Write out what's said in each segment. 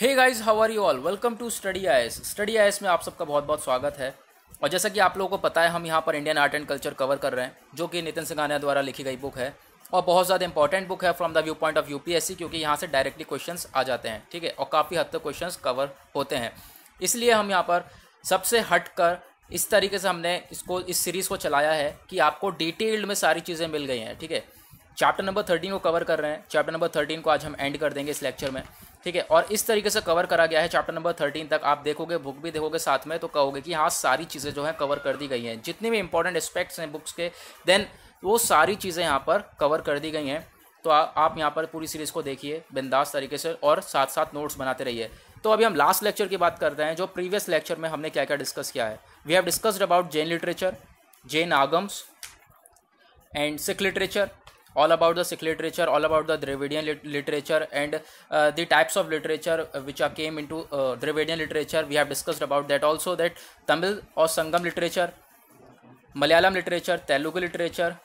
Hey guys how are you all welcome to study I study I में आप सबका बहुत बहुत स्वागत है और जैसा कि आप लोगों को पता है हम यहाँ पर Indian art and culture cover कर रहे हैं जो कि नितिन सिंघानिया द्वारा लिखी गई बुक है और बहुत ज़्यादा इंपॉर्टेंट बुक है from the view point of C क्योंकि यहाँ से डायरेक्टली क्वेश्चन आ जाते हैं ठीक है और काफ़ी हद तक क्वेश्चन कवर होते हैं इसलिए हम यहाँ पर सबसे हट कर इस तरीके से हमने इसको इस सीरीज़ को चलाया है कि आपको डिटेल्ड में सारी चीज़ें मिल गई हैं ठीक है चैप्टर नंबर थर्टीन को कवर कर रहे हैं चैप्टर नंबर थर्टीन को आज हम एंड कर देंगे इस लेक्चर में ठीक है और इस तरीके से कवर करा गया है चैप्टर नंबर थर्टीन तक आप देखोगे बुक भी देखोगे साथ में तो कहोगे कि हाँ सारी चीज़ें जो है कवर कर दी गई हैं जितने भी इंपॉर्टेंट एस्पेक्ट्स हैं बुक्स के देन वो सारी चीज़ें यहाँ पर कवर कर दी गई हैं तो आ, आप यहाँ पर पूरी सीरीज़ को देखिए बिंदास तरीके से और साथ साथ नोट्स बनाते रहिए तो अभी हम लास्ट लेक्चर की बात करते हैं जो प्रीवियस लेक्चर में हमने क्या क्या डिस्कस किया है we have discussed about Jain literature Jain आगम्स and Sikh literature all about the Sikh literature, all about the Dravidian lit literature and uh, the types of literature which are came into uh, Dravidian literature. We have discussed about that also that Tamil or Sangam literature, Malayalam literature, Telugu literature,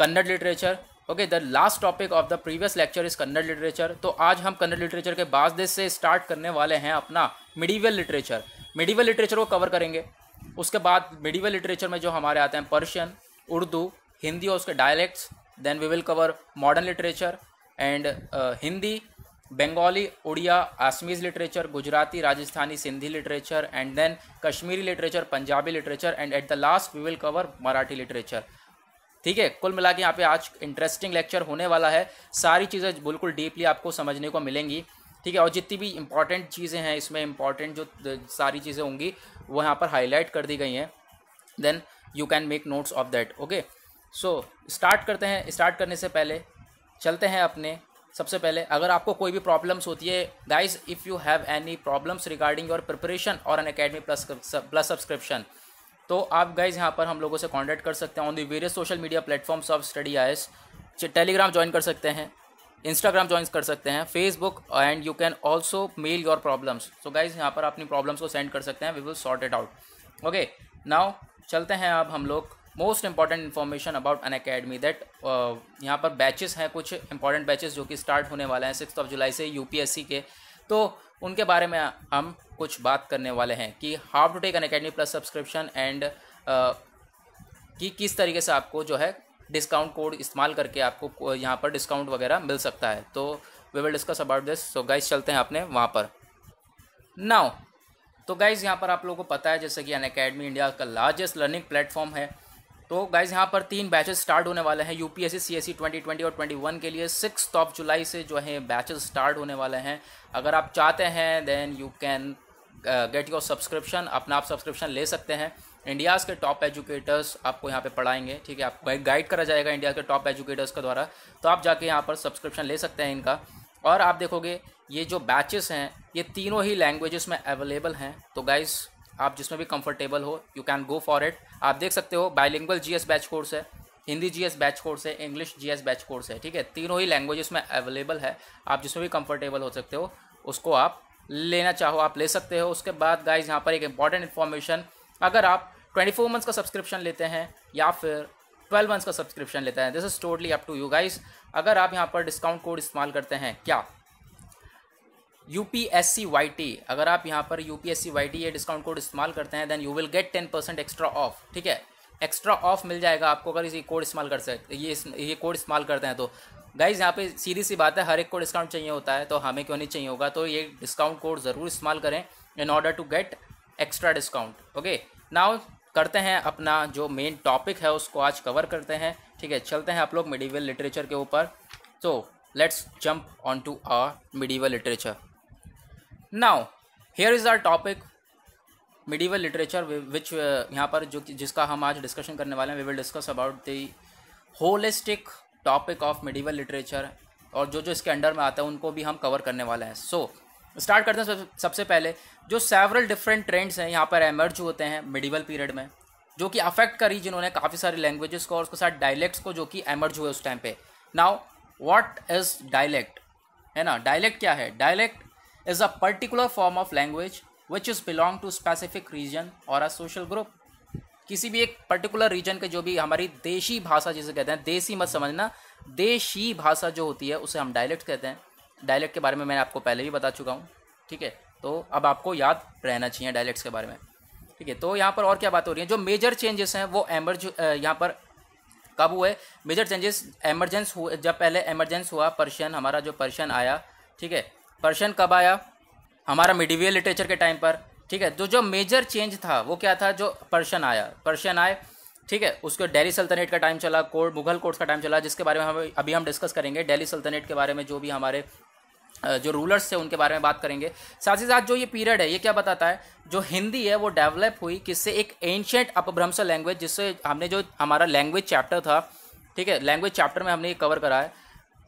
kannada literature. Okay the last topic of the previous lecture is Kannada literature तो आज हम Kannada literature के बाद से start करने वाले हैं अपना मिडीवल लिटरेचर मिडीवल लिटरेचर को कवर करेंगे उसके बाद मिडिवल लिटरेचर में जो हमारे आते हैं पर्शियन उर्दू हिंदी और उसके dialects then we will cover modern literature and uh, hindi bengali odia assamese literature gujarati rajasthani sindhi literature and then kashmiri literature punjabi literature and at the last we will cover marathi literature ठीक है कुल मिला के यहाँ पे आज interesting lecture होने वाला है सारी चीज़ें बिल्कुल डीपली आपको समझने को मिलेंगी ठीक है और जितनी भी इंपॉर्टेंट चीज़ें हैं इसमें इंपॉर्टेंट जो सारी चीज़ें होंगी वो यहाँ पर हाईलाइट कर दी गई हैं then you can make notes of that okay so so, start करते हैं स्टार्ट करने से पहले चलते हैं अपने सबसे पहले अगर आपको कोई भी प्रॉब्लम्स होती है guys if you have any problems regarding your preparation और Unacademy plus plus subscription तो आप गाइज यहाँ पर हम लोगों से कॉन्टैक्ट कर सकते हैं on the various social media platforms of study IAS Telegram join कर सकते हैं इंस्टाग्राम ज्वाइन कर सकते हैं Facebook and you can also mail your problems so guys यहाँ पर अपनी प्रॉब्लम्स को सेंड कर सकते हैं we will sort it out okay now चलते हैं अब हम लोग most important information about Unacademy that यहाँ पर बैचेस हैं कुछ इंपॉर्टेंट बैचेस जो कि स्टार्ट होने वाले हैं सिक्स ऑफ जुलाई से यू के तो उनके बारे में हम कुछ बात करने वाले हैं कि how to take Unacademy plus subscription and कि किस तरीके से आपको जो है डिस्काउंट कोड इस्तेमाल करके आपको uh, यहाँ पर डिस्काउंट वगैरह मिल सकता है तो we will discuss about this so guys चलते हैं अपने वहाँ पर नाउ तो गाइज़ यहाँ पर आप लोगों को पता है जैसे कि अन अकेडमी इंडिया का लार्जेस्ट लर्निंग प्लेटफॉर्म है तो गाइज यहाँ पर तीन बैचेस स्टार्ट होने वाले हैं यूपीएससी सीएससी 2020 और 21 के लिए सिक्स ऑफ जुलाई से जो है बैचेस स्टार्ट होने वाले हैं अगर आप चाहते हैं then you can get your subscription अपना आप सब्सक्रिप्शन ले सकते हैं इंडियाज़ के टॉप एजुकेटर्स आपको यहाँ पे पढ़ाएंगे ठीक है आपको गाइड करा जाएगा इंडिया के टॉप एजुकेटर्स के द्वारा तो आप जाके यहाँ पर सब्सक्रिप्शन ले सकते हैं इनका और आप देखोगे ये जो बैचेस हैं ये तीनों ही लैंग्वेजेस में अवेलेबल हैं तो गाइज़ आप जिसमें भी कंफर्टेबल हो you can go for it आप देख सकते हो बाइलिंगल जीएस बैच कोर्स है हिंदी जीएस बैच कोर्स है इंग्लिश जीएस बैच कोर्स है ठीक है तीनों ही लैंग्वेज में अवेलेबल है आप जिसमें भी कंफर्टेबल हो सकते हो उसको आप लेना चाहो आप ले सकते हो उसके बाद गाइज यहाँ पर एक इंपॉर्टेंट इन्फॉर्मेशन अगर आप फोर मंथ्स का सब्सक्रिप्शन लेते हैं या फिर ट्वेल्व मंथ्स का सब्सक्रिप्शन लेते हैं this is totally up to you guys अगर आप यहाँ पर डिस्काउंट कोड इस्तेमाल करते हैं क्या U P S C Y T अगर आप यहाँ पर U P S C Y T ये डिस्काउंट कोड इस्तेमाल करते हैं then you will get ten percent extra off ठीक है एक्स्ट्रा ऑफ मिल जाएगा आपको अगर इसी कोड इस्तेमाल कर सकते ये ये कोड इस्तेमाल करते हैं तो गाइज यहाँ पे सीधी सी बात है हर एक को डिस्काउंट चाहिए होता है तो हमें क्यों नहीं चाहिए होगा तो ये डिस्काउंट कोड ज़रूर इस्तेमाल करें in order to get extra discount okay now करते हैं अपना जो मेन टॉपिक है उसको आज कवर करते हैं ठीक है चलते हैं आप लोग मिडिवल लिटरेचर के ऊपर तो let's jump on to our medieval literature now here is our topic medieval literature which यहाँ पर जो जिसका हम आज डिस्कशन करने वाले हैं we will discuss about the holistic topic of medieval literature और जो जो इसके अंडर में आता है उनको भी हम कवर करने वाले हैं सो so, स्टार्ट करते हैं सबसे पहले जो सेवरल डिफरेंट ट्रेंड्स हैं यहाँ पर एमर्ज होते हैं मिडिवल पीरियड में जो कि अफेक्ट करी जिन्होंने काफ़ी सारी लैंग्वेजेस को और उसके साथ डायलेक्ट्स को जो कि एमर्ज हुए उस टाइम पे नाउ वॉट इज़ डायलैक्ट है ना डायलैक्ट क्या है dialect is a particular form of language which is belong to specific region or a social group किसी भी एक पर्टिकुलर रीजन के जो भी हमारी देशी भाषा जिसे कहते हैं देसी मत समझना देशी भाषा जो होती है उसे हम डायलेक्ट कहते हैं डायलेक्ट के बारे में मैंने आपको पहले भी बता चुका हूँ ठीक है तो अब आपको याद रहना चाहिए डायलेक्ट्स के बारे में ठीक है तो यहाँ पर और क्या बात हो रही है जो मेजर चेंजेस हैं वो एमर्ज यहाँ पर कब हुए मेजर चेंजेस एमरजेंस हुए जब पहले एमरजेंस हुआ पर्शियन हमारा जो पर्शियन आया ठीक है पर्शियन कब आया हमारा मिडिवियल लिटरेचर के टाइम पर ठीक है तो जो मेजर चेंज था वो क्या था जो पर्शियन आया पर्शियन आए ठीक है उसको डेली सल्तनेट का टाइम चला कोर्ट मुगल कोर्ट्स का टाइम चला जिसके बारे में हम अभी हम डिस्कस करेंगे डेली सल्तनेट के बारे में जो भी हमारे जो रूलर्स थे उनके बारे में बात करेंगे साथ ही साथ जो ये पीरियड है ये क्या बताता है जो हिंदी है वो डेवलप हुई किससे एक एंशेंट अपभ्रंश लैंग्वेज जिससे हमने जो हमारा लैंग्वेज चैप्टर था ठीक है लैंग्वेज चैप्टर में हमने ये कवर करा है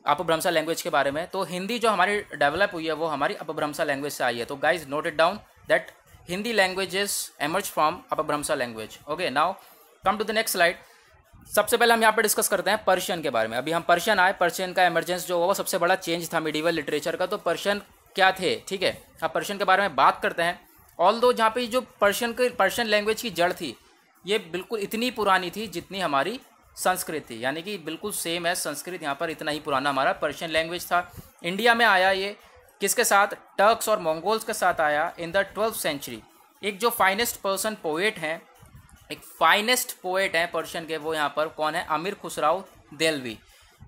अपभ्रंसा लैंग्वेज के बारे में तो हिंदी जो हमारी डेवलप हुई है वो हमारी अपभ्रंसा लैंग्वेज से आई है तो guys note it down that Hindi is emerge from Apabhramsha language okay now come to the next slide सबसे पहले हम यहाँ पर डिस्कस करते हैं पर्शियन के बारे में अभी हम पर्शियन आए पर्शियन का एमरजेंस जो हुआ वो सबसे बड़ा चेंज था मिडिवल लिटरेचर का तो पर्शियन क्या थे ठीक है अब पर्शियन के बारे में बात करते हैं ऑल दो जहाँ पे जो पर्शियन के पर्शियन लैंग्वेज की जड़ थी ये बिल्कुल इतनी पुरानी थी जितनी हमारी संस्कृत यानी कि बिल्कुल सेम है संस्कृत यहाँ पर इतना ही पुराना हमारा पर्शियन लैंग्वेज था इंडिया में आया ये किसके साथ टर्क्स और मंगोल्स के साथ आया इन द ट्वेल्थ सेंचुरी एक जो फाइनेस्ट पर्सन पोएट हैं एक फाइनेस्ट पोएट हैं पर्शियन के वो यहाँ पर कौन है अमीर खुसराव देलवी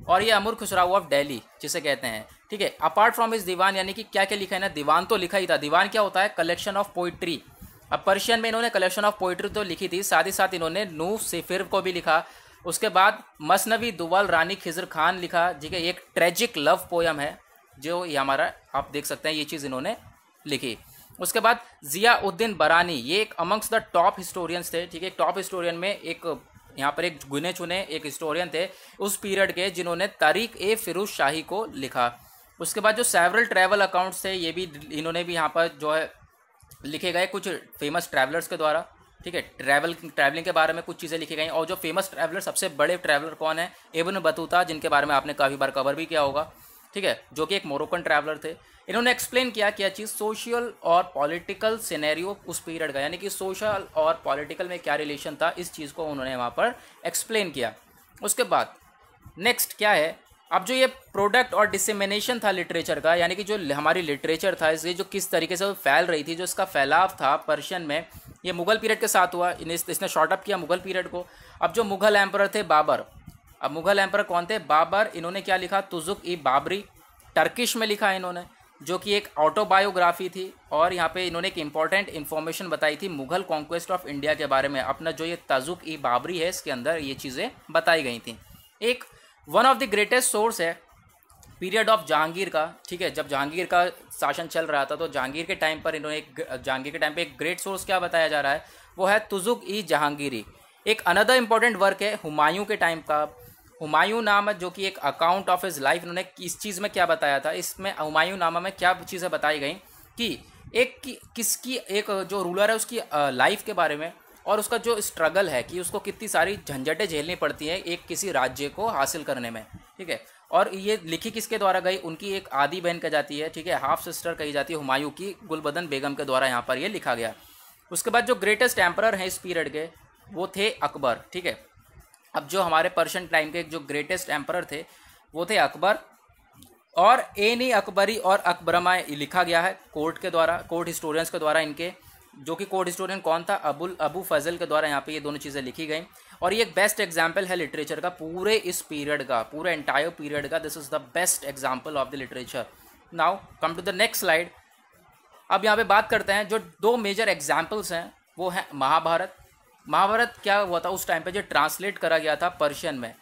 और ये अमर खुसराव ऑफ डेली जिसे कहते हैं ठीक है अपार्ट फ्रॉम इस दीवान यानी कि क्या क्या लिखा है ना दीवान तो लिखा ही था दीवान क्या होता है कलेक्शन ऑफ पोइट्री अब पर्शियन में इन्होंने कलेक्शन ऑफ पोइट्री तो लिखी थी साथ ही साथ इन्होंने नू सिफिर को भी लिखा उसके बाद मसनवी दुवाल रानी खिजर खान लिखा जी है एक ट्रेजिक लव पोयम है जो ये हमारा आप देख सकते हैं ये चीज़ इन्होंने लिखी उसके बाद उद्दीन बरानी ये एक अमंग्स द टॉप हिस्टोरियंस थे ठीक है टॉप हिस्टोरियन में एक यहाँ पर एक गुने चुने एक हिस्टोरियन थे उस पीरियड के जिन्होंने तारीख ए फिरोज शाही को लिखा उसके बाद जो सेवरल ट्रैवल अकाउंट्स थे ये भी इन्होंने भी यहाँ पर जो है लिखे गए कुछ फेमस ट्रैवलर्स के द्वारा ठीक है ट्रैवल ट्रैवलिंग के बारे में कुछ चीज़ें लिखी गई और जो फेमस ट्रैवलर सबसे बड़े ट्रैवलर कौन है एबन बतूता जिनके बारे में आपने काफ़ी बार कवर भी किया होगा ठीक है जो कि एक मोरोकन ट्रैवलर थे इन्होंने एक्सप्लेन किया क्या चीज़ सोशल और पॉलिटिकल सिनेरियो उस पीरियड का यानी कि सोशल और पॉलिटिकल में क्या रिलेशन था इस चीज़ को उन्होंने वहाँ पर एक्सप्लेन किया उसके बाद नेक्स्ट क्या है अब जो ये प्रोडक्ट और डिसमिनेशन था लिटरेचर का यानी कि जो हमारी लिटरेचर था इसे जो किस तरीके से फैल रही थी जो इसका फैलाव था पर्शियन में ये मुगल पीरियड के साथ हुआ इस, इसने शॉर्ट अप किया मुगल पीरियड को अब जो मुगल एम्पर थे बाबर अब मुगल एम्पर कौन थे बाबर इन्होंने क्या लिखा तुजुक ई बाबरी टर्किश में लिखा इन्होंने जो कि एक ऑटोबायोग्राफी थी और यहाँ पे इन्होंने एक इम्पॉर्टेंट इन्फॉर्मेशन बताई थी मुगल कॉन्क्वेस्ट ऑफ इंडिया के बारे में अपना जो ये तजुक ई बाबरी है इसके अंदर ये चीज़ें बताई गई थी एक one of the greatest source है पीरियड ऑफ जहांगीर का ठीक है जब जहांगीर का शासन चल रहा था तो जहांगीर के टाइम पर इन्होंने एक जहांगीर के टाइम पे एक ग्रेट सोर्स क्या बताया जा रहा है वो है तुजुक ई जहांगीरी एक अनदर इंपॉर्टेंट वर्क है हुमायूं के टाइम का हुमायूं नामा जो कि एक अकाउंट ऑफ हिज लाइफ उन्होंने इस चीज़ में क्या बताया था इसमें हुमायूं नामा में क्या चीज़ें बताई गई कि एक कि, किसकी एक जो रूलर है उसकी लाइफ के बारे में और उसका जो स्ट्रगल है कि उसको कितनी सारी झंझटें झेलनी पड़ती हैं एक किसी राज्य को हासिल करने में ठीक है और ये लिखी किसके द्वारा गई उनकी एक आदि बहन कही जाती है ठीक है हाफ सिस्टर कही जाती है हुमायूं की गुलबदन बेगम के द्वारा यहाँ पर ये लिखा गया उसके बाद जो ग्रेटेस्ट एम्परर हैं इस पीरियड के वो थे अकबर ठीक है अब जो हमारे पर्शियन टाइम के जो ग्रेटेस्ट एम्पर थे वो थे अकबर और ए नी अकबरी और अकबरमा लिखा गया है कोर्ट के द्वारा कोर्ट हिस्टोरियंस के द्वारा इनके जो कि कोड हिस्टोरियन कौन था अबुल अबू फजल के द्वारा यहाँ पे ये दोनों चीज़ें लिखी गई और ये एक बेस्ट एग्जाम्पल है लिटरेचर का पूरे इस पीरियड का पूरे एंटायर पीरियड का this is the best example of the literature now come to the next slide अब यहाँ पे बात करते हैं जो दो मेजर एग्जाम्पल्स हैं वो हैं महाभारत महाभारत क्या हुआ था उस टाइम पर जो ट्रांसलेट करा गया था पर्शियन में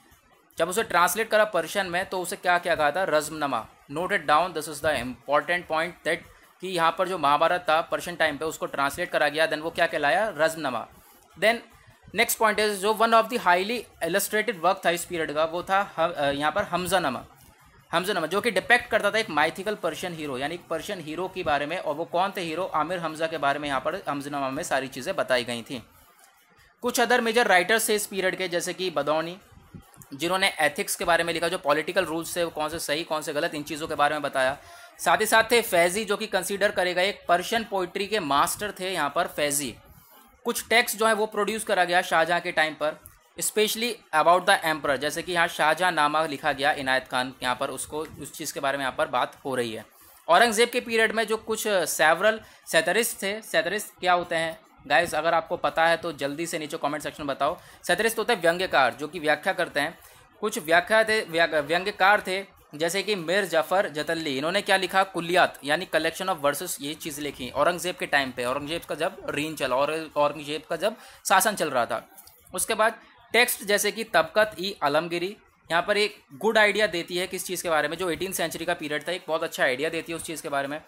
जब उसे ट्रांसलेट करा पर्शियन में तो उसे क्या क्या कहा था Razmnama note it down this is the important point that कि यहाँ पर जो महाभारत था पर्शियन टाइम पे उसको ट्रांसलेट करा गया देन वो क्या कहलाया Razmnama then next point is जो one of the highly illustrated work था इस पीरियड का वो था यहाँ पर हमज़ा नमा हमजा नमा जो कि डिपेक्ट करता था एक माइथिकल पर्शियन हीरो यानी पर्शियन हीरो के बारे में और वो कौन थे हीरो आमिर हमजा के बारे में यहाँ पर हमजानमा में सारी चीज़ें बताई गई थी कुछ अदर मेजर राइटर्स थे इस पीरियड के जैसे कि बदौनी जिन्होंने एथिक्स के बारे में लिखा जो पॉलिटिकल रूल्स थे वो कौन से सही कौन से गलत इन चीज़ों के बारे में बताया साथ ही साथ थे फैजी जो कि कंसीडर करेगा एक पर्शियन पोइट्री के मास्टर थे यहाँ पर फैजी कुछ टेक्स्ट जो है वो प्रोड्यूस करा गया शाहजहाँ के टाइम पर स्पेशली अबाउट द एम्पर जैसे कि यहाँ शाहजहाँ नामा लिखा गया इनायत खान यहाँ पर उसको उस चीज़ के बारे में यहाँ पर बात हो रही है औरंगज़ेब के पीरियड में जो कुछ सेवरल सैतरिस्ट थे सैतरिस्ट क्या होते हैं गाइस अगर आपको पता है तो जल्दी से नीचे कमेंट सेक्शन में बताओ सैतरिस्ट होते हैं व्यंग्यकार जो कि व्याख्या करते हैं कुछ व्याख्या थे व्यंग्यकार थे जैसे कि मेर जफर जतली इन्होंने क्या लिखा कुलियात यानी कलेक्शन ऑफ वर्सेस ये चीज़ लिखी औरंगजेब के टाइम पे औरंगजेब का जब रीन चला और औरंगजेब का जब शासन चल रहा था उसके बाद टेक्स्ट जैसे कि तबकत ई आलमगिरी यहाँ पर एक गुड आइडिया देती है किस चीज़ के बारे में जो एटीन सेंचुरी का पीरियड था एक बहुत अच्छा आइडिया देती है उस चीज़ के बारे में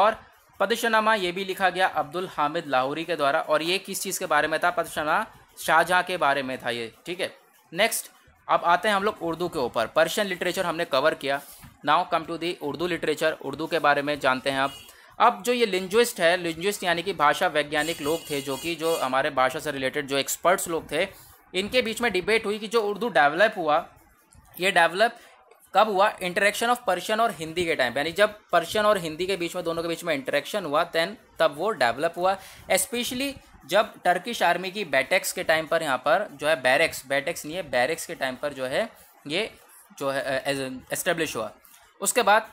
और पदशनामा ये भी लिखा गया अब्दुल हामिद लाहौरी के द्वारा और ये किस चीज़ के बारे में था पदशनामा शाहजहाँ के बारे में था ये ठीक है नेक्स्ट अब आते हैं हम लोग उर्दू के ऊपर पर्शियन लिटरेचर हमने कवर किया now come to the Urdu literature Urdu के बारे में जानते हैं आप अब जो ये लिंग्विस्ट है लिंग्विस्ट यानी कि भाषा वैज्ञानिक लोग थे जो कि जो हमारे भाषा से रिलेटेड जो एक्सपर्ट्स लोग थे इनके बीच में डिबेट हुई कि जो उर्दू डेवलप हुआ ये डेवलप कब हुआ इंटरेक्शन ऑफ पर्शियन और हिंदी के टाइम यानी जब पर्शियन और हिंदी के बीच में दोनों के बीच में इंटरेक्शन हुआ देन तब वो डेवलप हुआ स्पेशली जब टर्किश आर्मी की बैटेक्स के टाइम पर यहाँ पर जो है बैरेक्स बैटेक्स नहीं है बैरेक्स के टाइम पर जो है ये जो है एस्टेब्लिश हुआ उसके बाद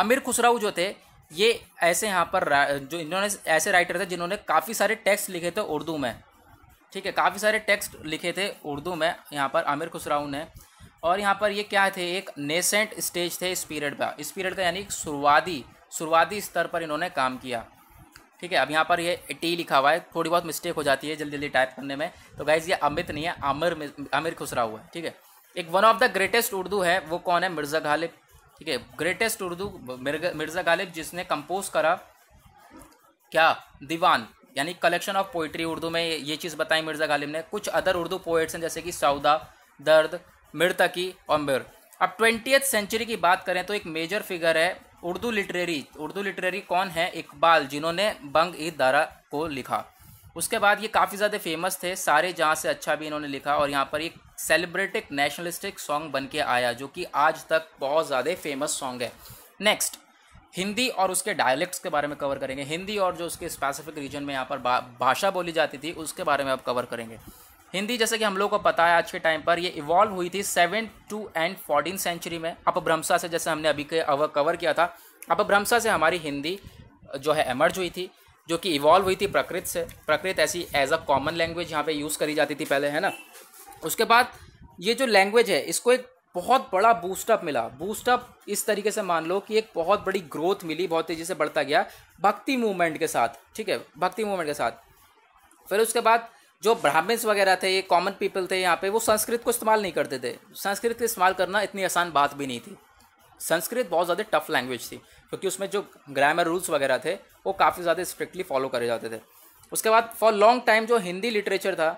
अमीर खुसराऊ जो थे ये ऐसे यहाँ पर जो इन्होंने ऐसे राइटर थे जिन्होंने काफ़ी सारे टेक्स्ट लिखे थे उर्दू में ठीक है काफ़ी सारे टेक्स्ट लिखे थे उर्दू में यहाँ पर आमिर खुसराऊ ने और यहाँ पर ये क्या थे एक नेसेंट स्टेज थे इस पीरियड का इस पीरियड का यानी शुरुआती शुरुआती स्तर पर इन्होंने काम किया ठीक है अब यहाँ पर ये टी लिखा हुआ है थोड़ी बहुत मिस्टेक हो जाती है जल्दी जल्दी टाइप करने में तो गाइज ये अमित नहीं है आमिर आमिर खुसरा हुआ है ठीक है एक one of the greatest Urdu है वो कौन है मिर्ज़ा गालिब ठीक है ग्रेटेस्ट उर्दू मिर्ज़ा गालिब जिसने कंपोज करा क्या दीवान यानी कलेक्शन ऑफ पोइट्री उर्दू में ये चीज़ बताई मिर्ज़ा गालिब ने कुछ अदर उर्दू पोइट्स हैं जैसे कि सौदा दर्द मिर्तकी और मिर अब ट्वेंटियथ सेंचुरी की बात करें तो एक मेजर फिगर है उर्दू लिटरेरी उर्दू लिटरेरी कौन है इकबाल जिन्होंने बंग ई दारा को लिखा उसके बाद ये काफ़ी ज़्यादा फेमस थे सारे जहाँ से अच्छा भी इन्होंने लिखा और यहाँ पर एक सेलिब्रेटिक नेशनलिस्टिक सॉन्ग बन के आया जो कि आज तक बहुत ज़्यादा फेमस सॉन्ग है नेक्स्ट हिंदी और उसके डायलेक्ट्स के बारे में कवर करेंगे हिंदी और जो उसके स्पेसिफिक रीजन में यहाँ पर भाषा बोली जाती थी उसके बारे में आप कवर करेंगे हिंदी जैसे कि हम लोग को पता है आज के टाइम पर ये इवॉल्व हुई थी seven to and fourteen century में अपभ्रंसा से जैसे हमने अभी के कवर किया था अपभ्रंसा से हमारी हिंदी जो है एमर्ज हुई थी जो कि इवॉल्व हुई थी प्रकृत से प्रकृत ऐसी एज अ कॉमन लैंग्वेज यहाँ पे यूज़ करी जाती थी पहले है ना उसके बाद ये जो लैंग्वेज है इसको एक बहुत बड़ा बूस्टअप मिला बूस्टअप इस तरीके से मान लो कि एक बहुत बड़ी ग्रोथ मिली बहुत तेज़ी से बढ़ता गया भक्ति मूवमेंट के साथ ठीक है भक्ति मूवमेंट के साथ फिर उसके बाद जो ब्राह्मण्स वगैरह थे ये कॉमन पीपल थे यहाँ पे वो संस्कृत को इस्तेमाल नहीं करते थे संस्कृत का इस्तेमाल करना इतनी आसान बात भी नहीं थी संस्कृत बहुत ज़्यादा टफ लैंग्वेज थी क्योंकि उसमें जो ग्रामर रूल्स वगैरह थे वो काफ़ी ज़्यादा स्ट्रिक्टली फॉलो करे जाते थे उसके बाद फॉर लॉन्ग टाइम जो हिंदी लिटरेचर था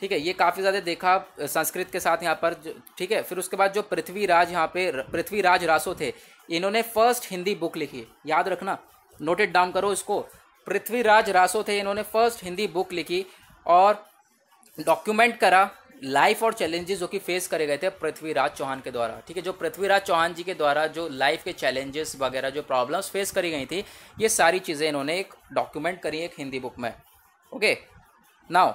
ठीक है ये काफ़ी ज़्यादा देखा संस्कृत के साथ यहाँ पर ठीक है फिर उसके बाद जो पृथ्वीराज यहाँ पे पृथ्वीराज रासो थे इन्होंने फर्स्ट हिंदी बुक लिखी याद रखना नोटेड डाउन करो इसको पृथ्वीराज रासो थे इन्होंने फर्स्ट हिंदी बुक लिखी और डॉक्यूमेंट करा लाइफ और चैलेंजेस जो कि फेस करे गए थे पृथ्वीराज चौहान के द्वारा ठीक है जो पृथ्वीराज चौहान जी के द्वारा जो लाइफ के चैलेंजेस वगैरह जो प्रॉब्लम्स फेस करी गई थी ये सारी चीज़ें इन्होंने एक डॉक्यूमेंट करी एक हिंदी बुक में ओके नाउ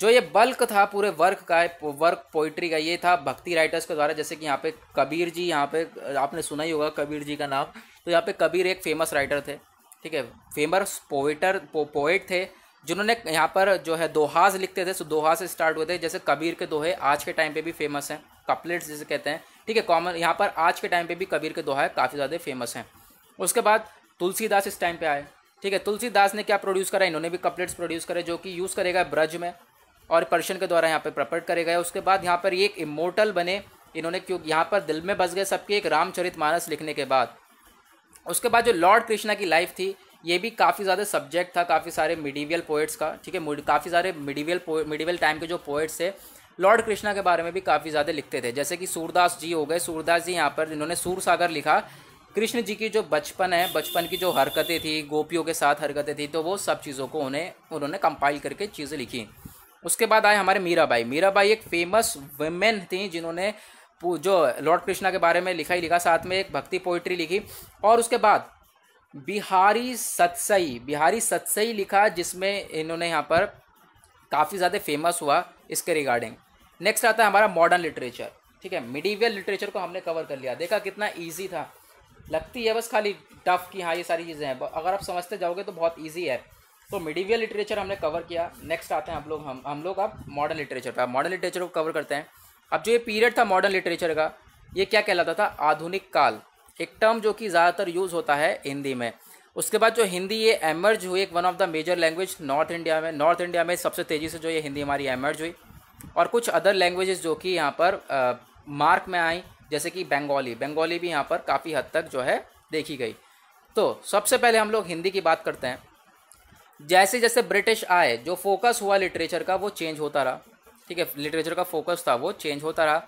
जो ये बल्क था पूरे वर्क का वर्क पोइट्री का ये था भक्ति राइटर्स के द्वारा जैसे कि यहाँ पे कबीर जी यहाँ पे आपने सुना ही होगा कबीर जी का नाम तो यहाँ पे कबीर एक फेमस राइटर थे ठीक है फेमस पोइटर पो, पोएट थे जिन्होंने यहाँ पर जो है दोहाज लिखते थे सो दोहा से स्टार्ट हुए थे जैसे कबीर के दोहे आज के टाइम पे भी फेमस हैं कपलेट्स जिसे कहते हैं ठीक है कॉमन यहाँ पर आज के टाइम पे भी कबीर के दोहा काफ़ी ज़्यादा फेमस हैं उसके बाद तुलसीदास इस टाइम पे आए ठीक है तुलसीदास ने क्या प्रोड्यूस करा इन्होंने भी कपलेट्स प्रोड्यूस करे जो कि यूज़ करेगा ब्रज में और पर्शन के द्वारा यहाँ पर प्रपट करे गए उसके बाद यहाँ पर ये एक इमोटल बने इन्होंने क्यों यहाँ पर दिल में बस गए सबके एक रामचरित मानस लिखने के बाद उसके बाद जो लॉर्ड कृष्णा की लाइफ थी ये भी काफ़ी ज़्यादा सब्जेक्ट था काफ़ी सारे मिडिवियल पोइट्स का ठीक है काफ़ी सारे मिडीवियल मिडिवियल टाइम के जो पोइट्स थे लॉर्ड कृष्णा के बारे में भी काफ़ी ज़्यादा लिखते थे जैसे कि सूरदास जी हो गए सूरदास जी यहाँ पर इन्होंने सूरसागर लिखा कृष्ण जी की जो बचपन है बचपन की जो हरकतें थी गोपियों के साथ हरकतें थी तो वो सब चीज़ों को उन्हें उन्होंने कंपाइल करके चीज़ें लिखी उसके बाद आए हमारे मीराबाई मीराबाई एक फेमस वेमेन थी जिन्होंने जो लॉर्ड कृष्णा के बारे में लिखा ही लिखा साथ में एक भक्ति पोइट्री लिखी और उसके बाद बिहारी सतसई बिहारी सतसई लिखा जिसमें इन्होंने यहाँ पर काफ़ी ज़्यादा फेमस हुआ इसके रिगार्डिंग नेक्स्ट आता है हमारा मॉडर्न लिटरेचर ठीक है मिडीवियल लिटरेचर को हमने कवर कर लिया देखा कितना ईजी था लगती है बस खाली टफ कि हाँ ये सारी चीज़ें हैं अगर आप समझते जाओगे तो बहुत ईजी है तो मिडीवियल लिटरेचर हमने कवर किया नेक्स्ट आते हैं आप लोग हम हम लोग अब मॉडर्न लिटरेचर पर मॉडर्न लिटरेचर को कवर करते हैं अब जो ये पीरियड था मॉडर्न लिटरेचर का ये क्या कहलाता था आधुनिक काल एक टर्म जो कि ज़्यादातर यूज़ होता है हिंदी में उसके बाद जो हिंदी ये एमर्ज हुई एक one of the major language north India में नॉर्थ इंडिया में सबसे तेज़ी से जो ये हिंदी हमारी एमर्ज हुई और कुछ अदर लैंग्वेजेस जो कि यहाँ पर आ, मार्क में आई जैसे कि बंगाली बंगाली भी यहाँ पर काफ़ी हद तक जो है देखी गई तो सबसे पहले हम लोग हिंदी की बात करते हैं जैसे जैसे ब्रिटिश आए जो फोकस हुआ लिटरेचर का वो चेंज होता रहा ठीक है लिटरेचर का फोकस था वो चेंज होता रहा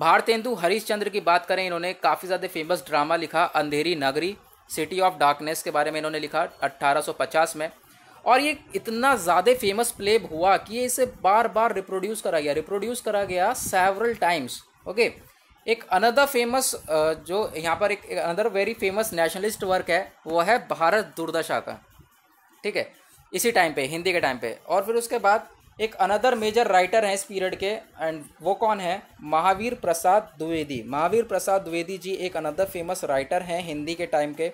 भारतेंदु हरिश्चंद्र की बात करें इन्होंने काफ़ी ज़्यादा फेमस ड्रामा लिखा अंधेरी नगरी सिटी ऑफ डार्कनेस के बारे में इन्होंने लिखा 1850 में और ये इतना ज़्यादा फेमस प्ले हुआ कि ये इसे बार बार रिप्रोड्यूस करा गया रिप्रोड्यूस करा गया सेवरल टाइम्स ओके एक अनदर फेमस जो यहाँ पर एक another very famous nationalist work है वो है भारत दुर्दशा का ठीक है इसी टाइम पे हिंदी के टाइम पे और फिर उसके बाद एक अनदर मेजर राइटर हैं इस पीरियड के एंड वो कौन है महावीर प्रसाद द्विवेदी महावीर प्रसाद द्विवेदी जी एक अनदर फेमस राइटर हैं हिंदी के टाइम के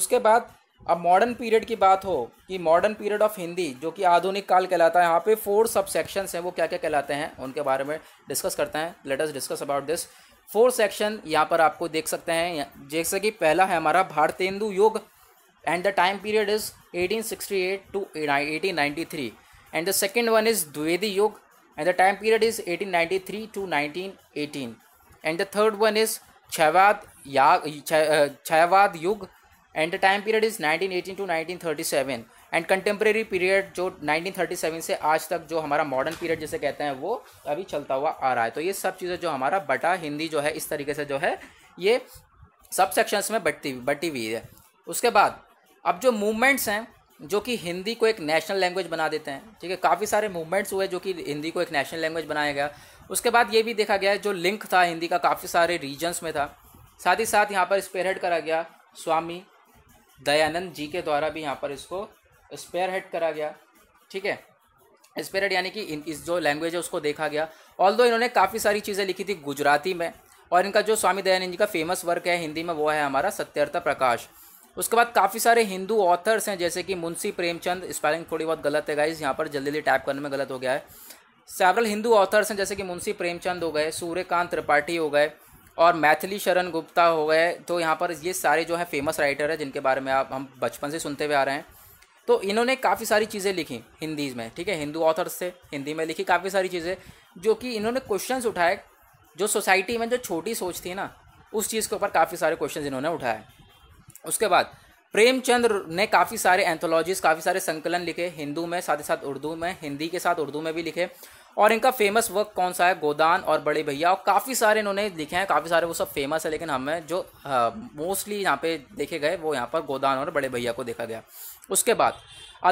उसके बाद अब मॉडर्न पीरियड की बात हो कि मॉडर्न पीरियड ऑफ हिंदी जो कि आधुनिक काल कहलाता है यहाँ पे फोर सब सेक्शंस हैं वो क्या क्या कहलाते हैं उनके बारे में डिस्कस करते हैं let us discuss about this four section यहाँ पर आपको देख सकते हैं जैसे कि पहला है हमारा Bharatendu Yug and the time period is eight to three and the second one is Dwivedi Yug and the time period is eighteen ninety three to nineteen eighteen and the third one is Chhayavad याग Chhayavad Yug and the time period is nineteen eighteen to nineteen thirty seven and contemporary period जो nineteen thirty seven से आज तक जो हमारा modern period जैसे कहते हैं वो अभी चलता हुआ आ रहा है तो ये सब चीज़ें जो हमारा बटा हिंदी जो है इस तरीके से जो है ये सब सेक्शंस में बटती बटी हुई है उसके बाद अब जो मूवमेंट्स हैं जो कि हिंदी को एक नेशनल लैंग्वेज बना देते हैं ठीक है काफ़ी सारे मूवमेंट्स हुए जो कि हिंदी को एक नेशनल लैंग्वेज बनाया गया उसके बाद ये भी देखा गया जो लिंक था हिंदी का काफ़ी सारे रीजन्स में था साथ ही साथ यहाँ पर स्पेयर हेड करा गया स्वामी दयानंद जी के द्वारा भी यहाँ पर इसको स्पेयर हेड करा गया ठीक है स्पेयर हेड यानी कि इस जो लैंग्वेज है उसको देखा गया ऑल दो इन्होंने काफ़ी सारी चीज़ें लिखी थी गुजराती में और इनका जो स्वामी दयानंद जी का फेमस वर्क है हिंदी में वो है हमारा सत्यर्थ प्रकाश उसके बाद काफ़ी सारे हिंदू ऑथर्स हैं जैसे कि मुंशी प्रेमचंद स्पेलिंग थोड़ी बहुत गलत है गाइज यहाँ पर जल्दी जल्दी टाइप करने में गलत हो गया है सेवरल हिंदू ऑथर्स हैं जैसे कि मुंशी प्रेमचंद हो गए सूर्यकांत त्रिपाठी हो गए और मैथिली शरण गुप्ता हो गए तो यहाँ पर ये सारे जो हैं फेमस राइटर हैं जिनके बारे में आप हम बचपन से सुनते हुए आ रहे हैं तो इन्होंने काफ़ी सारी चीज़ें लिखी हिंदी में ठीक है हिंदू ऑथर्स थे हिंदी में लिखी काफ़ी सारी चीज़ें जो कि इन्होंने क्वेश्चंस उठाए जो सोसाइटी में जो छोटी सोच थी ना उस चीज़ के ऊपर काफ़ी सारे क्वेश्चन इन्होंने उठाए उसके बाद प्रेमचंद्र ने काफ़ी सारे एंथोलॉजीज काफ़ी सारे संकलन लिखे हिंदू में साथ ही साथ उर्दू में हिंदी के साथ उर्दू में भी लिखे और इनका फेमस वर्क कौन सा है गोदान और बड़े भैया और काफ़ी सारे इन्होंने लिखे हैं काफ़ी सारे वो सब फेमस है लेकिन हमें जो मोस्टली यहाँ पे देखे गए वो यहाँ पर गोदान और बड़े भैया को देखा गया उसके बाद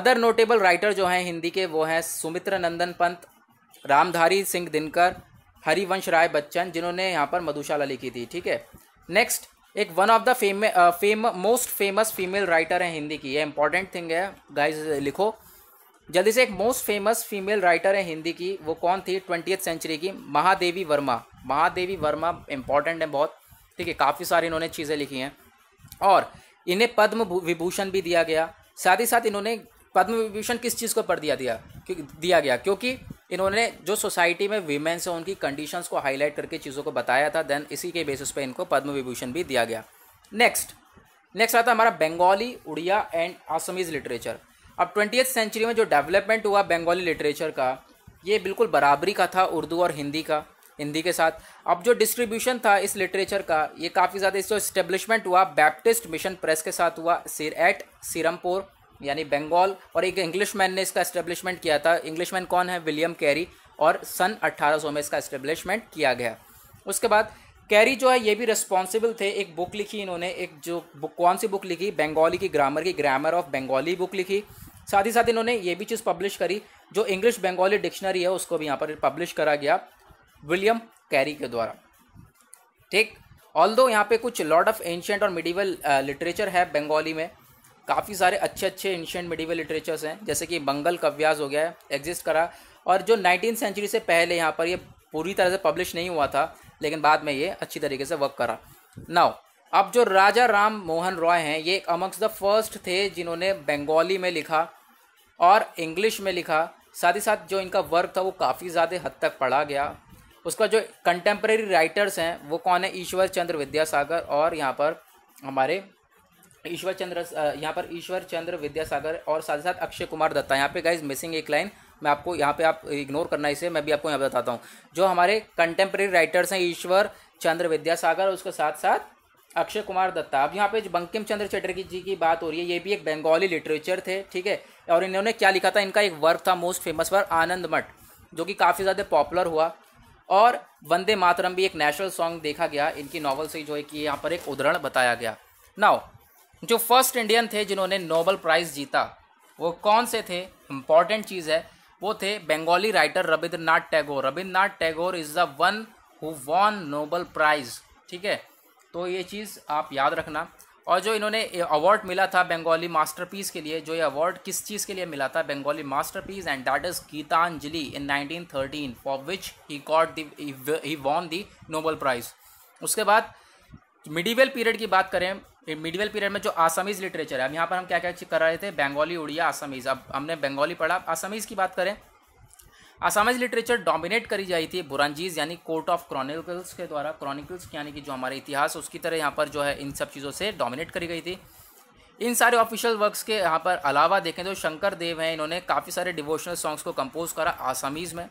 अदर नोटेबल राइटर जो हैं हिंदी के वो हैं सुमित्र नंदन पंत रामधारी सिंह दिनकर हरिवंश राय बच्चन जिन्होंने यहाँ पर मधुशाला लिखी थी ठीक है नेक्स्ट एक one of the fame fame most famous female writer है हिंदी की ये इंपॉर्टेंट थिंग है गाइस लिखो जल्दी से एक मोस्ट फेमस फीमेल राइटर है हिंदी की वो कौन थी ट्वेंटी सेंचुरी की महादेवी वर्मा महादेवी वर्मा इंपॉर्टेंट है बहुत ठीक है काफ़ी सारी इन्होंने चीज़ें लिखी हैं और इन्हें पद्म विभूषण भी दिया गया साथ ही साथ इन्होंने पद्म विभूषण किस चीज़ को पर दिया दिया दिया गया क्योंकि इन्होंने जो सोसाइटी में वीमेंस हैं उनकी कंडीशंस को हाईलाइट करके चीज़ों को बताया था देन इसी के बेसिस पे इनको पद्म विभूषण भी दिया गया नेक्स्ट नेक्स्ट आता है हमारा Bengali Odia and Assamese literature अब ट्वेंटी सेंचुरी में जो डेवलपमेंट हुआ बंगाली लिटरेचर का ये बिल्कुल बराबरी का था उर्दू और हिंदी का हिंदी के साथ अब जो डिस्ट्रीब्यूशन था इस लिटरेचर का ये काफ़ी ज़्यादा इसका इस्टेब्लिशमेंट हुआ बैप्टिस्ट मिशन प्रेस के साथ हुआ सिर एट सिरमपुर यानी बंगाल और एक इंग्लिशमैन ने इसका एस्टेब्लिशमेंट किया था इंग्लिशमैन कौन है विलियम कैरी और सन 1800 में इसका एस्टेब्लिशमेंट किया गया उसके बाद कैरी जो है ये भी रिस्पॉन्सिबल थे एक बुक लिखी इन्होंने एक जो बुक कौन सी बुक लिखी बंगाली की ग्रामर की ग्रामर ऑफ बंगाली बुक लिखी साथ ही साथ इन्होंने ये भी चीज़ पब्लिश करी जो इंग्लिश बंगाली डिक्शनरी है उसको भी यहाँ पर पब्लिश करा गया विलियम कैरी के द्वारा ठीक ऑल दो यहाँ पे कुछ लॉर्ड ऑफ एंशियंट और मिडिवल लिटरेचर uh, है बंगाली में काफ़ी सारे अच्छे अच्छे एंशियंट मेडिवल लिटरेचर्स हैं जैसे कि बंगल कव्याज हो गया है एग्जिस्ट करा और जो नाइनटीन सेंचुरी से पहले यहाँ पर ये पूरी तरह से पब्लिश नहीं हुआ था लेकिन बाद में ये अच्छी तरीके से वर्क करा नाउ अब जो राजा राम मोहन रॉय हैं ये अमंग्स द फर्स्ट थे जिन्होंने बंगाली में लिखा और इंग्लिश में लिखा साथ ही साथ जो इनका वर्क था वो काफ़ी ज़्यादा हद तक पढ़ा गया उसका जो कंटेम्प्रेरी राइटर्स हैं वो कौन है ईश्वर चंद्र विद्यासागर और यहाँ पर हमारे ईश्वर चंद्र यहाँ पर ईश्वर चंद्र विद्यासागर और साथ ही साथ अक्षय कुमार दत्ता यहाँ पे गाइज मिसिंग एक लाइन मैं आपको यहाँ पे आप इग्नोर करना इसे मैं भी आपको यहाँ बताता हूँ जो हमारे कंटेम्प्रेरी राइटर्स हैं ईश्वर चंद्र विद्यासागर और उसके साथ साथ अक्षय कुमार दत्ता अब यहाँ पे जो बंकिम चंद्र चटर्जी जी की बात हो रही है ये भी एक बंगाली लिटरेचर थे ठीक है और इन्होंने क्या लिखा था इनका एक वर्क था मोस्ट फेमस वर्क आनंद मठ जो कि काफ़ी ज़्यादा पॉपुलर हुआ और वंदे मातरम भी एक नेशनल सॉन्ग देखा गया इनकी नॉवल से जो है कि यहाँ पर एक उदाहरण बताया गया नाउ जो फर्स्ट इंडियन थे जिन्होंने नोबल प्राइज़ जीता वो कौन से थे इम्पॉर्टेंट चीज़ है वो थे Bengali writer Rabindranath Tagore Rabindranath Tagore is the one who won Nobel prize ठीक है तो ये चीज़ आप याद रखना और जो इन्होंने अवार्ड मिला था बंगाली मास्टरपीस के लिए जो ये अवार्ड किस चीज़ के लिए मिला था Bengali masterpiece and that is Gitanjali in 1913 for which he got the he won the Nobel prize उसके बाद मिडिवल पीरियड की बात करें मिडिवल पीरियड में जो आसामीज़ लिटरेचर है अब यहाँ पर हम क्या क्या कर रहे थे बंगाली उड़िया आसामीज़ अब हमने बंगाली पढ़ा आसामीज़ की बात करें आसामीज़ लिटरेचर डोमिनेट करी जाती थी बुरानजीज यानी कोर्ट ऑफ क्रॉनिकल्स के द्वारा क्रॉनिकल्स यानी कि जो हमारे इतिहास उसकी तरह यहाँ पर जो है इन सब चीज़ों से डोमिनेट करी गई थी इन सारे ऑफिशियल वर्क्स के यहाँ पर अलावा देखें तो शंकर देव हैं इन्होंने काफ़ी सारे डिवोशनल सॉन्ग्स को कंपोज करा आसामीज़ में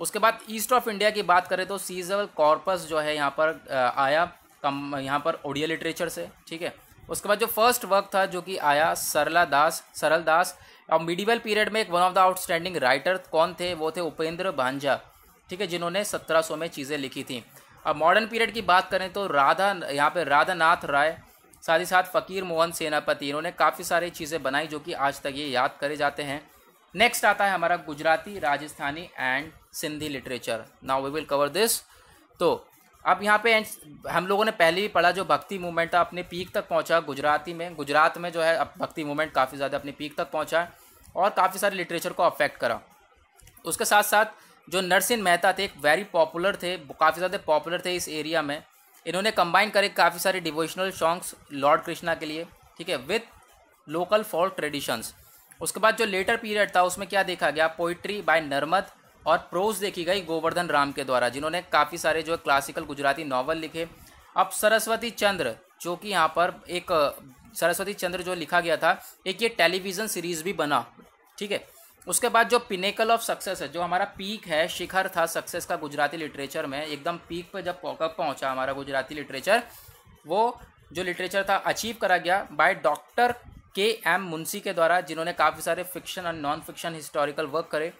उसके बाद ईस्ट ऑफ इंडिया की बात करें तो सीजल कॉर्पस जो है यहाँ पर आया कम यहाँ पर ओडिया लिटरेचर से ठीक है उसके बाद जो फर्स्ट वर्क था जो कि आया सरला दास सरल दास और मिडिवल पीरियड में एक one of the outstanding writer कौन थे वो थे उपेंद्र भांझा ठीक है जिन्होंने 1700 में चीज़ें लिखी थी अब मॉडर्न पीरियड की बात करें तो राधा यहाँ पे राधानाथ राय साथ ही साथ फ़कीर मोहन सेनापति इन्होंने काफ़ी सारी चीज़ें बनाई जो कि आज तक ये याद करे जाते हैं नेक्स्ट आता है हमारा Gujarati Rajasthani and Sindhi literature now we will cover this तो अब यहाँ पे हम लोगों ने पहले ही पढ़ा जो भक्ति मूवमेंट था अपने पीक तक पहुँचा गुजराती में गुजरात में जो है अब भक्ति मूवमेंट काफ़ी ज़्यादा अपने पीक तक पहुँचा और काफ़ी सारे लिटरेचर को अफेक्ट करा उसके साथ साथ जो नरसिंह मेहता थे एक वेरी पॉपुलर थे काफ़ी ज़्यादा पॉपुलर थे इस एरिया में इन्होंने कंबाइन करे काफ़ी सारे डिवोशनल सॉन्ग्स लॉर्ड कृष्णा के लिए ठीक है विथ लोकल फॉर ट्रेडिशंस उसके बाद जो लेटर पीरियड था उसमें क्या देखा गया पोइट्री बाय नर्मद और प्रोज देखी गई गोवर्धन राम के द्वारा जिन्होंने काफ़ी सारे जो है क्लासिकल गुजराती नावल लिखे अब सरस्वती चंद्र जो कि यहाँ पर एक सरस्वती चंद्र जो लिखा गया था एक ये टेलीविज़न सीरीज़ भी बना ठीक है उसके बाद जो पिनेकल ऑफ सक्सेस है जो हमारा पीक है शिखर था सक्सेस का गुजराती लिटरेचर में एकदम पीक पर जब पॉकअप पहुँचा हमारा गुजराती लिटरेचर वो जो लिटरेचर था अचीव करा गया by doctor K M Munshi के द्वारा जिन्होंने काफ़ी सारे फिक्शन और नॉन फिक्शन हिस्टोरिकल वर्क करे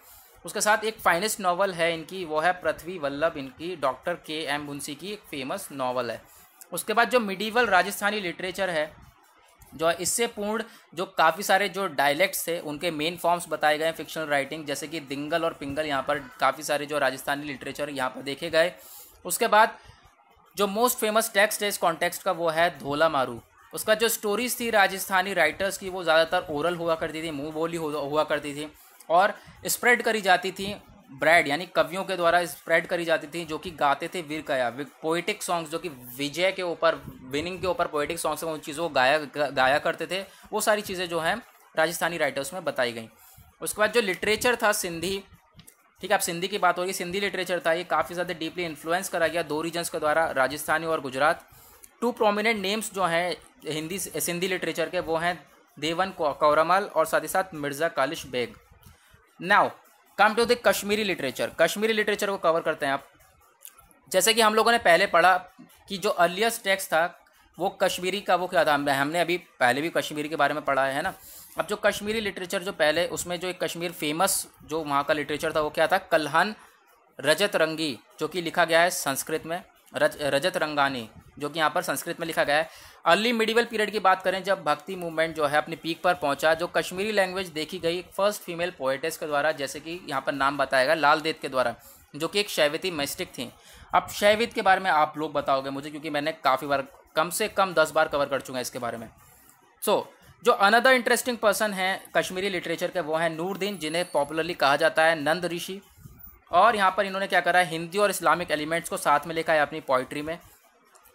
उसके साथ एक फाइनेस्ट नावल है इनकी वो है पृथ्वी वल्लभ इनकी डॉक्टर के एम मुंशी की एक फेमस नावल है उसके बाद जो मिडीवल राजस्थानी लिटरेचर है जो इससे पूर्ण जो काफ़ी सारे जो डायलैक्ट्स थे उनके मेन फॉर्म्स बताए गए हैं फिक्शनल राइटिंग जैसे कि दिंगल और पिंगल यहाँ पर काफ़ी सारे जो राजस्थानी लिटरेचर यहाँ पर देखे गए उसके बाद जो मोस्ट फेमस टेक्स्ट है इस कॉन्टेक्स्ट का वो है धोला मारू उसका जो स्टोरीज थी राजस्थानी राइटर्स की वो ज़्यादातर ओरल हुआ करती थी मुँह बोली हुआ करती थी और स्प्रेड करी जाती थी ब्रैड यानी कवियों के द्वारा स्प्रेड करी जाती थी जो कि गाते थे वीर कया पोइटिक सॉन्ग्स जो कि विजय के ऊपर विनिंग के ऊपर पोइटिक सॉन्ग्स उन चीज़ों को गाया गाया करते थे वो सारी चीज़ें जो हैं राजस्थानी राइटर्स में बताई गई उसके बाद जो लिटरेचर था सिंधी ठीक है आप सिंधी की बात हो रही है सिंधी लिटरेचर था ये काफ़ी ज़्यादा डीपली इन्फ्लुएंस करा गया दो रीजन्स के द्वारा राजस्थानी और गुजरात टू प्रोमिनेंट नेम्स जो हैं हिंदी सिंधी लिटरेचर के वो हैं देवन कौरमल और साथ ही साथ Mirza Kalish Baig now come to the Kashmiri literature Kashmiri literature को कवर करते हैं आप जैसे कि हम लोगों ने पहले पढ़ा कि जो अर्लिएस्ट टेक्स्ट था वो कश्मीरी का वो क्या था हमने अभी पहले भी कश्मीरी के बारे में पढ़ा है ना अब जो कश्मीरी लिटरेचर जो पहले उसमें जो एक कश्मीर फेमस जो वहाँ का लिटरेचर था वो क्या था कल्हन रजत रंगी जो कि लिखा गया है संस्कृत में रज रजत रंगानी जो कि यहाँ पर संस्कृत में लिखा गया है अर्ली मिडिवल पीरियड की बात करें जब भक्ति मूवमेंट जो है अपने पीक पर पहुंचा जो कश्मीरी लैंग्वेज देखी गई फर्स्ट फीमेल पोएटेस के द्वारा जैसे कि यहाँ पर नाम बताएगा लाल देत के द्वारा जो कि एक शैविती मैस्टिक थी अब शैवित के बारे में आप लोग बताओगे मुझे क्योंकि मैंने काफ़ी बार कम से कम दस बार कवर कर चुका है इसके बारे में सो so, जो अनदर इंटरेस्टिंग पर्सन हैं कश्मीरी लिटरेचर के वो हैं नूरदीन जिन्हें पॉपुलरली कहा जाता है नंद ऋषि और यहाँ पर इन्होंने क्या करा है हिंदी और इस्लामिक एलिमेंट्स को साथ में लिखा है अपनी पोइट्री में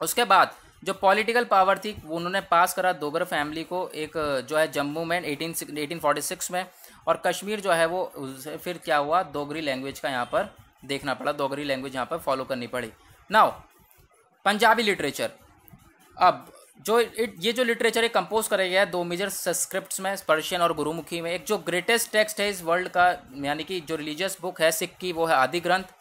उसके बाद जो पॉलिटिकल पावर थी वो उन्होंने पास करा दोगर फैमिली को एक जो है जम्मू में एटीन एटीन फोर्टी सिक्स में और कश्मीर जो है वो उसे फिर क्या हुआ दोगरी लैंग्वेज का यहाँ पर देखना पड़ा दोगरी लैंग्वेज यहाँ पर फॉलो करनी पड़ी नाउ पंजाबी लिटरेचर अब जो इट ये जो लिटरेचर है कंपोज करा गया है दो मेजर संस्क्रिप्ट में पर्शियन और गुरुमुखी में एक जो ग्रेटेस्ट टेक्स्ट है इस वर्ल्ड का यानी कि जो रिलीजियस बुक है सिख की वो है आदि ग्रंथ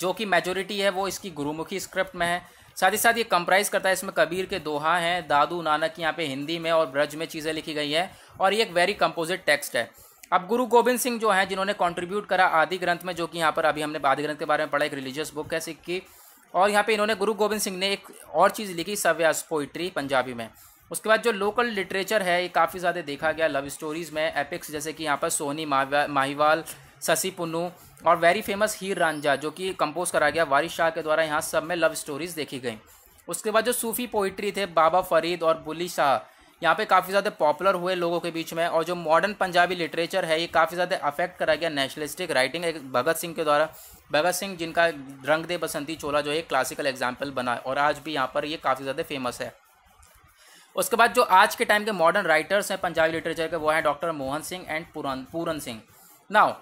जो कि मेजोरिटी है वो इसकी गुरुमुखी स्क्रिप्ट में है साथ ही साथ ये कंप्राइज करता है इसमें कबीर के दोहा हैं दादू नानक यहाँ पे हिंदी में और ब्रज में चीज़ें लिखी गई हैं और ये एक वेरी कंपोजिट टेक्स्ट है अब गुरु गोविंद सिंह जो हैं जिन्होंने कॉन्ट्रीब्यूट करा आदि ग्रंथ में जो कि यहाँ पर अभी हमने आदि ग्रंथ के बारे में पढ़ा एक रिलीजियस बुक है सिख की और यहाँ पे इन्होंने गुरु गोविंद सिंह ने एक और चीज़ लिखी सव्यास पोइट्री पंजाबी में उसके बाद जो लोकल लिटरेचर है ये काफ़ी ज़्यादा देखा गया लव स्टोरीज़ में एपिक्स जैसे कि यहाँ पर सोनी माहिवाल ससी पुन्नू और वेरी फेमस हीर रांझा जो कि कंपोज करा गया वारिस शाह के द्वारा यहाँ सब में लव स्टोरीज़ देखी गई उसके बाद जो सूफ़ी पोइट्री थे बाबा फरीद और बुली शाह यहाँ पे काफ़ी ज़्यादा पॉपुलर हुए लोगों के बीच में और जो मॉडर्न पंजाबी लिटरेचर है ये काफ़ी ज़्यादा अफेक्ट करा गया नेशनलिस्टिक राइटिंग एक भगत सिंह के द्वारा भगत सिंह जिनका रंग दे बसंती चोला जो है क्लासिकल एग्जाम्पल बना और आज भी यहाँ पर ये काफ़ी ज़्यादा फेमस है उसके बाद जो आज के टाइम के मॉडर्न राइटर्स हैं पंजाबी लिटरेचर के वो हैं doctor Mohan Singh and Puran Puran Singh now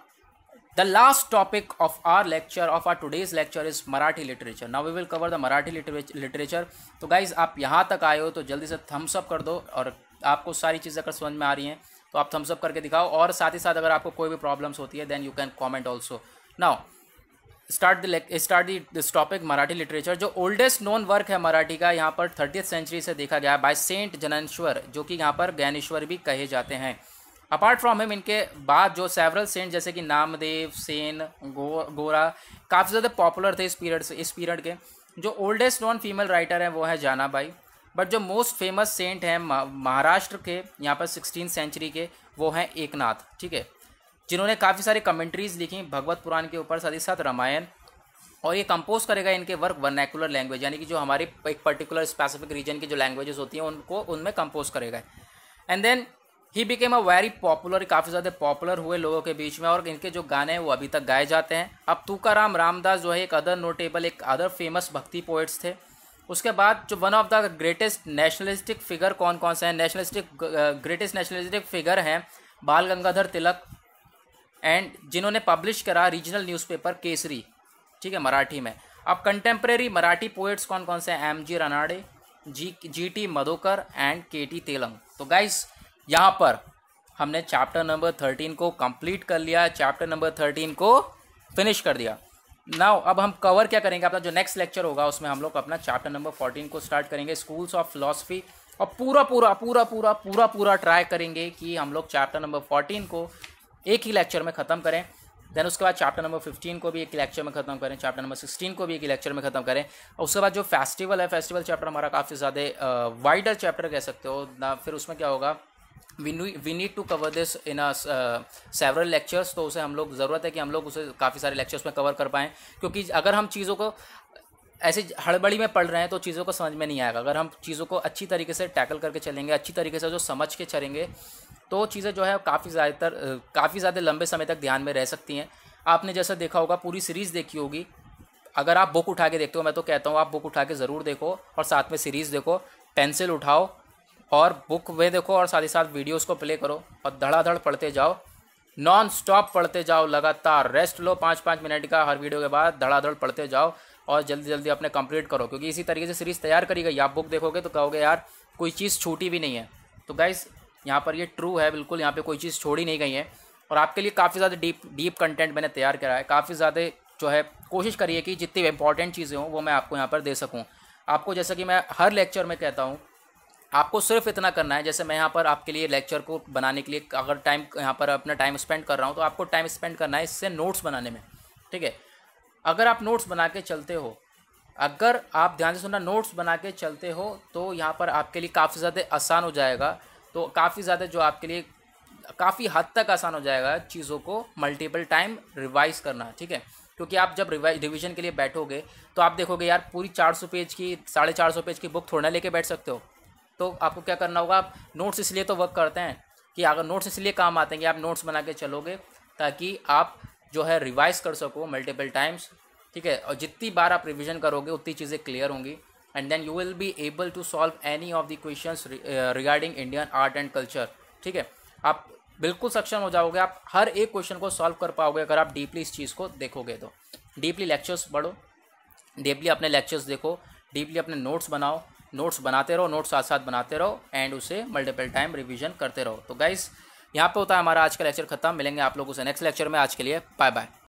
the last topic of our lecture of our today's lecture is Marathi literature. Now we will cover the Marathi literature तो गाइज आप यहाँ तक आए हो तो जल्दी से थम्सअप कर दो और आपको सारी चीज़ें अगर समझ में आ रही हैं तो आप थम्सअप करके दिखाओ और साथ ही साथ अगर आपको कोई भी प्रॉब्लम्स होती है then you can comment also now start the start the this topic Marathi literature जो ओल्डेस्ट नोन वर्क है मराठी का यहाँ पर थर्टीथ सेंचुरी से देखा गया है बाय सेंट जनेश्वर जो कि यहाँ पर ज्ञानेश्वर भी कहे जाते हैं अपार्ट फ्रॉम हिम इनके बाद जो सेवरल सेंट जैसे कि नामदेव सेन गो गोरा काफ़ी ज़्यादा पॉपुलर थे इस पीरियड से इस पीरियड के जो ओल्डेस्ट नॉन फीमेल राइटर हैं वो है जाना बाई बट जो मोस्ट फेमस सेंट हैं महाराष्ट्र के यहाँ पर सिक्सटीन सेंचुरी के वो हैं एकनाथ ठीक है जिन्होंने काफ़ी सारी कमेंट्रीज लिखी भगवत पुराण के ऊपर साथ ही साथ रामायण और ये कंपोज करेगा इनके वर्क वर्नैकुलर लैंग्वेज यानी कि जो हमारी एक पर्टिकुलर स्पेसिफिक रीजन की जो लैंग्वेजेस होती हैं उनको उनमें कंपोज करेगा and then he became a very popular काफ़ी ज़्यादा पॉपुलर हुए लोगों के बीच में और इनके जो गाने हैं वो अभी तक गाए जाते हैं अब तुकाराम रामदास जो है एक अदर नोटेबल एक अदर फेमस भक्ति पोइट्स थे उसके बाद जो one of the greatest nationalistic figure कौन कौन से हैं नेशनलिस्टिक ग्रेटेस्ट नेशनलिस्टिक फिगर हैं बाल गंगाधर तिलक एंड जिन्होंने पब्लिश करा रीजनल न्यूज़पेपर केसरी ठीक है मराठी में अब कंटेम्प्रेरी मराठी पोएट्स कौन कौन से हैं M G Ranade G G T Madhokar and K T Telang तो गाइस यहाँ पर हमने चैप्टर नंबर थर्टीन को कंप्लीट कर लिया चैप्टर नंबर थर्टीन को फिनिश कर दिया नाउ अब हम कवर क्या करेंगे अपना जो नेक्स्ट लेक्चर होगा उसमें हम लोग अपना चैप्टर नंबर फोर्टीन को स्टार्ट करेंगे स्कूल्स ऑफ फिलोसफी और पूरा पूरा पूरा पूरा पूरा पूरा ट्राई करेंगे कि हम लोग चैप्टर नंबर फोर्टीन को एक ही लेक्चर में ख़त्म करें देन उसके बाद चैप्टर नंबर फिफ्टीन को भी एक लेक्चर में खत्म करें चैप्टर नंबर सिक्सटीन को भी एक लेक्चर में खत्म करें और उसके बाद जो फेस्टिवल है फेस्टिवल चैप्टर हमारा काफ़ी ज़्यादा वाइडर चैप्टर कह सकते हो ना फिर उसमें क्या होगा we we need to cover this in several lectures तो उसे हम लोग ज़रूरत है कि हम लोग उसे काफ़ी सारे लेक्चर्स में कवर कर पाएँ क्योंकि अगर हम चीज़ों को ऐसे हड़बड़ी में पढ़ रहे हैं तो चीज़ों को समझ में नहीं आएगा अगर हम चीज़ों को अच्छी तरीके से टैकल करके चलेंगे अच्छी तरीके से जो समझ के चलेंगे तो चीज़ें जो है काफ़ी ज़्यादातर काफ़ी ज़्यादा लंबे समय तक ध्यान में रह सकती हैं आपने जैसा देखा होगा पूरी सीरीज़ देखी होगी अगर आप बुक उठा के देखते हो मैं तो कहता हूँ आप बुक उठा के ज़रूर देखो और साथ में सीरीज़ देखो पेंसिल उठाओ और बुक वे देखो और साथ ही साथ वीडियोस को प्ले करो और धड़ाधड़ पढ़ते जाओ नॉन स्टॉप पढ़ते जाओ लगातार रेस्ट लो पाँच पाँच मिनट का हर वीडियो के बाद धड़ाधड़ पढ़ते जाओ और जल्दी जल्दी अपने कंप्लीट करो क्योंकि इसी तरीके से सीरीज़ तैयार करी गई आप बुक देखोगे तो कहोगे यार कोई चीज़ छूटी भी नहीं है तो गाइज़ यहाँ पर ये ट्रू है बिल्कुल यहाँ पर कोई चीज़ छोड़ी नहीं गई है और आपके लिए काफ़ी ज़्यादा डीप डीप कंटेंट मैंने तैयार करा है काफ़ी ज़्यादा जो है कोशिश करिए कि जितनी इंपॉर्टेंट चीज़ें हों वो मैं आपको यहाँ पर दे सकूँ आपको जैसा कि मैं हर लेक्चर में कहता हूँ आपको सिर्फ इतना करना है जैसे मैं यहाँ पर आपके लिए लेक्चर को बनाने के लिए अगर टाइम यहाँ पर अपना टाइम स्पेंड कर रहा हूँ तो आपको टाइम स्पेंड करना है इससे नोट्स बनाने में ठीक है अगर आप नोट्स बना के चलते हो अगर आप ध्यान से सुनना नोट्स बना के चलते हो तो यहाँ पर आपके लिए काफ़ी ज़्यादा आसान हो जाएगा तो काफ़ी ज़्यादा जो आपके लिए काफ़ी हद तक आसान हो जाएगा चीज़ों को मल्टीपल टाइम रिवाइज करना ठीक है क्योंकि आप जब रिवाइज के लिए बैठोगे तो आप देखोगे यार पूरी चार सौ पेज की साढ़े चार सौ पेज की बुक थोड़ा लेके बैठ सकते हो तो आपको क्या करना होगा आप नोट्स इसलिए तो वर्क करते हैं कि अगर नोट्स इसलिए काम आते हैं कि आप नोट्स बना के चलोगे ताकि आप जो है रिवाइज कर सको मल्टीपल टाइम्स ठीक है और जितनी बार आप रिविजन करोगे उतनी चीज़ें क्लियर होंगी and then you will be able to solve any of the question regarding Indian art and culture ठीक है आप बिल्कुल सक्षम हो जाओगे आप हर एक क्वेश्चन को सॉल्व कर पाओगे अगर आप डीपली इस चीज़ को देखोगे तो डीपली लेक्चर्स पढ़ो डीपली अपने लेक्चर्स देखो डीपली अपने नोट्स बनाओ नोट्स बनाते रहो नोट्स साथ साथ बनाते रहो एंड उसे मल्टीपल टाइम रिविजन करते रहो तो गाइज यहाँ पे होता है हमारा आज का लेक्चर खत्म मिलेंगे आप लोगों से नेक्स्ट लेक्चर में आज के लिए बाय बाय